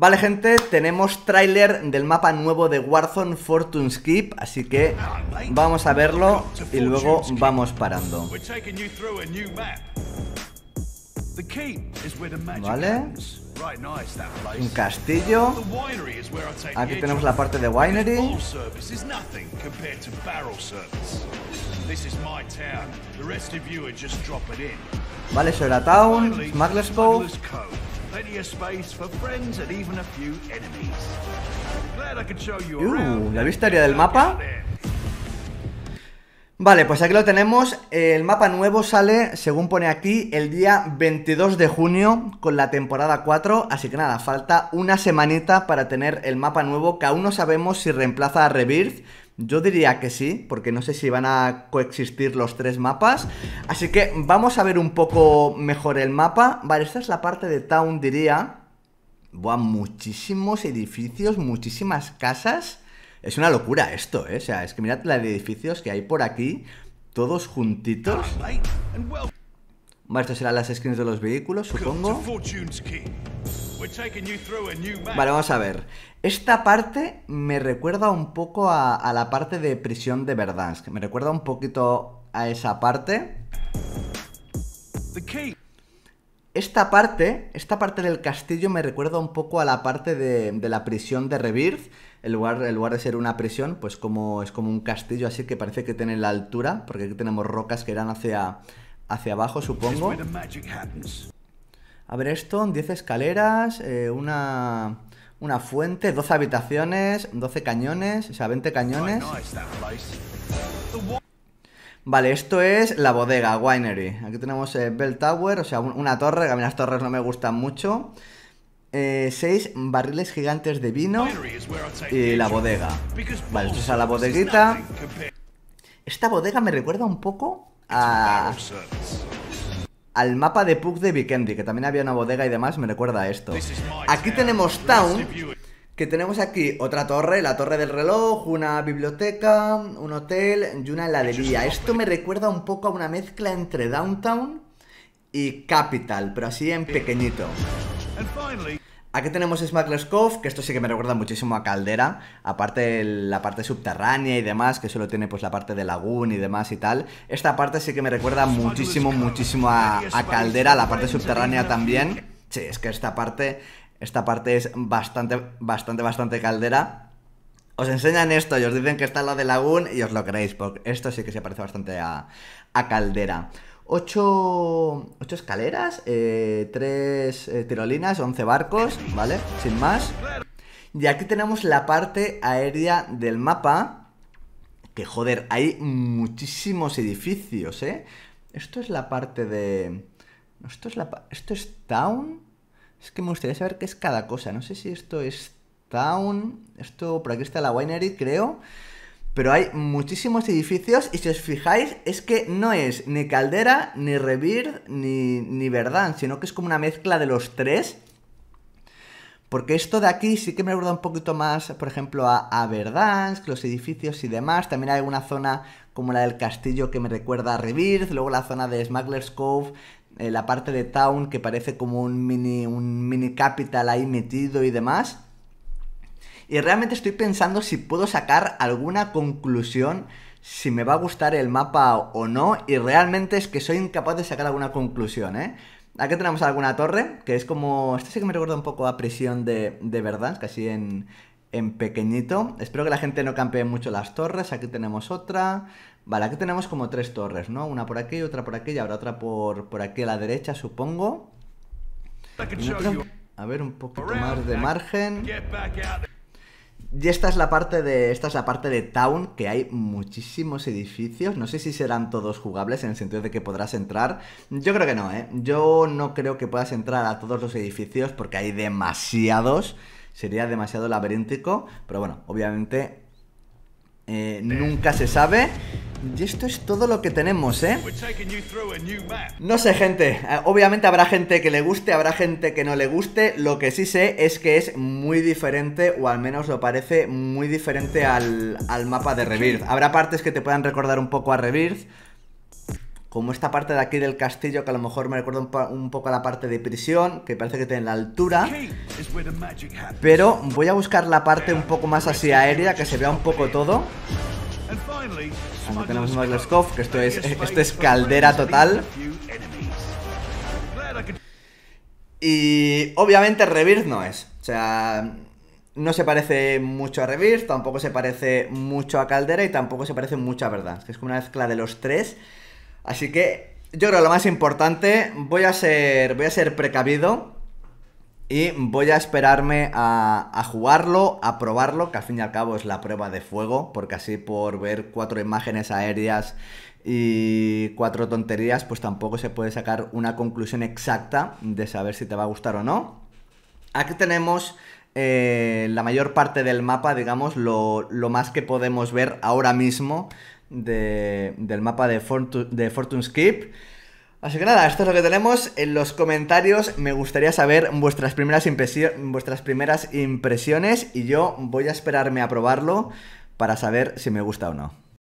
Vale, gente, tenemos tráiler del mapa nuevo de Warzone Fortune's Keep así que vamos a verlo y luego vamos parando. Vale. Un castillo. Aquí tenemos la parte de winery. Vale, eso Town, Smuggler's Cove. Uh, ¿la vista área del mapa? Vale, pues aquí lo tenemos. El mapa nuevo sale, según pone aquí, el día 22 de junio con la temporada 4. Así que nada, falta una semanita para tener el mapa nuevo que aún no sabemos si reemplaza a Rebirth yo diría que sí, porque no sé si van a coexistir los tres mapas. Así que vamos a ver un poco mejor el mapa. Vale, esta es la parte de Town, diría. Buah, muchísimos edificios, muchísimas casas. Es una locura esto, ¿eh? O sea, es que mirad la de edificios que hay por aquí, todos juntitos. Vale, estas serán las skins de los vehículos, supongo. Vale, vamos a ver. Esta parte me recuerda un poco a, la parte de prisión de Verdansk. Me recuerda un poquito a esa parte. Esta parte, esta parte del castillo me recuerda un poco a la parte de, la prisión de Rebirth. En lugar, lugar de ser una prisión, pues como es como un castillo así que parece que tiene la altura, porque aquí tenemos rocas que eran hacia, hacia abajo, supongo. A ver esto, 10 escaleras, eh, una, una fuente, 12 habitaciones, 12 cañones, o sea, 20 cañones. Vale, esto es la bodega, Winery. Aquí tenemos eh, Bell Tower, o sea, una torre, a mí las torres no me gustan mucho. Eh, seis barriles gigantes de vino y la bodega. Vale, esto es a la bodeguita. Esta bodega me recuerda un poco a al mapa de Pug de Vikendi, que también había una bodega y demás, me recuerda a esto. Aquí tenemos Town, que tenemos aquí otra torre, la torre del reloj, una biblioteca, un hotel y una heladería. Esto me recuerda un poco a una mezcla entre Downtown y Capital, pero así en pequeñito. Aquí tenemos Smuggler's Cove, que esto sí que me recuerda muchísimo a Caldera, aparte la parte subterránea y demás, que solo tiene pues la parte de Lagoon y demás y tal. Esta parte sí que me recuerda muchísimo, muchísimo a, Caldera, la parte subterránea también. Sí, es que esta parte, esta parte es bastante, bastante, bastante Caldera. Os enseñan esto y os dicen que está la de Lagoon y os lo creéis, porque esto sí que se parece bastante a Caldera. 8, escaleras, eh, tres 3 eh, tirolinas, 11 barcos, ¿vale? Sin más. Y aquí tenemos la parte aérea del mapa. Que joder, hay muchísimos edificios, ¿eh? Esto es la parte de... Esto es Esto es town. Es que me gustaría saber qué es cada cosa. No sé si esto es town. Esto por aquí está la winery, creo pero hay muchísimos edificios y si os fijáis es que no es ni Caldera, ni Revir, ni, ni Verdán, sino que es como una mezcla de los tres. Porque esto de aquí sí que me recuerda un poquito más, por ejemplo, a, a los edificios y demás. También hay alguna zona como la del castillo que me recuerda a Rebirth, luego la zona de Smuggler's Cove, eh, la parte de Town que parece como un mini, un mini capital ahí metido y demás. Y realmente estoy pensando si puedo sacar alguna conclusión, si me va a gustar el mapa o no. Y realmente es que soy incapaz de sacar alguna conclusión, ¿eh? Aquí tenemos alguna torre, que es como... Este sí que me recuerda un poco a prisión de, de verdad, casi en, en pequeñito. Espero que la gente no campee mucho las torres. Aquí tenemos otra. Vale, aquí tenemos como tres torres, ¿no? Una por aquí, otra por aquí y habrá otra por, por aquí a la derecha, supongo. A ver, un poquito más de margen. Y esta es la parte de. Esta es la parte de Town, que hay muchísimos edificios. No sé si serán todos jugables en el sentido de que podrás entrar. Yo creo que no, ¿eh? Yo no creo que puedas entrar a todos los edificios porque hay demasiados. Sería demasiado laberíntico. Pero bueno, obviamente. Eh, nunca se sabe. Y esto es todo lo que tenemos, ¿eh? No sé, gente. Eh, obviamente habrá gente que le guste, habrá gente que no le guste. Lo que sí sé es que es muy diferente, o al menos lo parece muy diferente al, mapa de Rebirth. Habrá partes que te puedan recordar un poco a Rebirth. Como esta parte de aquí del castillo que a lo mejor me recuerda un poco a la parte de prisión, que parece que tiene la altura. Pero voy a buscar la parte un poco más así aérea, que se vea un poco todo. Aquí tenemos Smuggler's que esto es, eh, esto es caldera total. Y obviamente Rebirth no es. O sea, no se parece mucho a Rebirth, tampoco se parece mucho a Caldera y tampoco se parece mucho a Verdad. Que es como una mezcla de los tres. Así que yo creo lo más importante, voy a ser, voy a ser precavido. Y voy a esperarme a, jugarlo, a probarlo, que al fin y al cabo es la prueba de fuego, porque así por ver cuatro imágenes aéreas y cuatro tonterías, pues tampoco se puede sacar una conclusión exacta de saber si te va a gustar o no. Aquí tenemos eh, la mayor parte del mapa, digamos, lo, más que podemos ver ahora mismo del mapa de, de Fortune Skip. Así que nada, esto es lo que tenemos. En los comentarios me gustaría saber vuestras primeras, vuestras primeras impresiones y yo voy a esperarme a probarlo para saber si me gusta o no.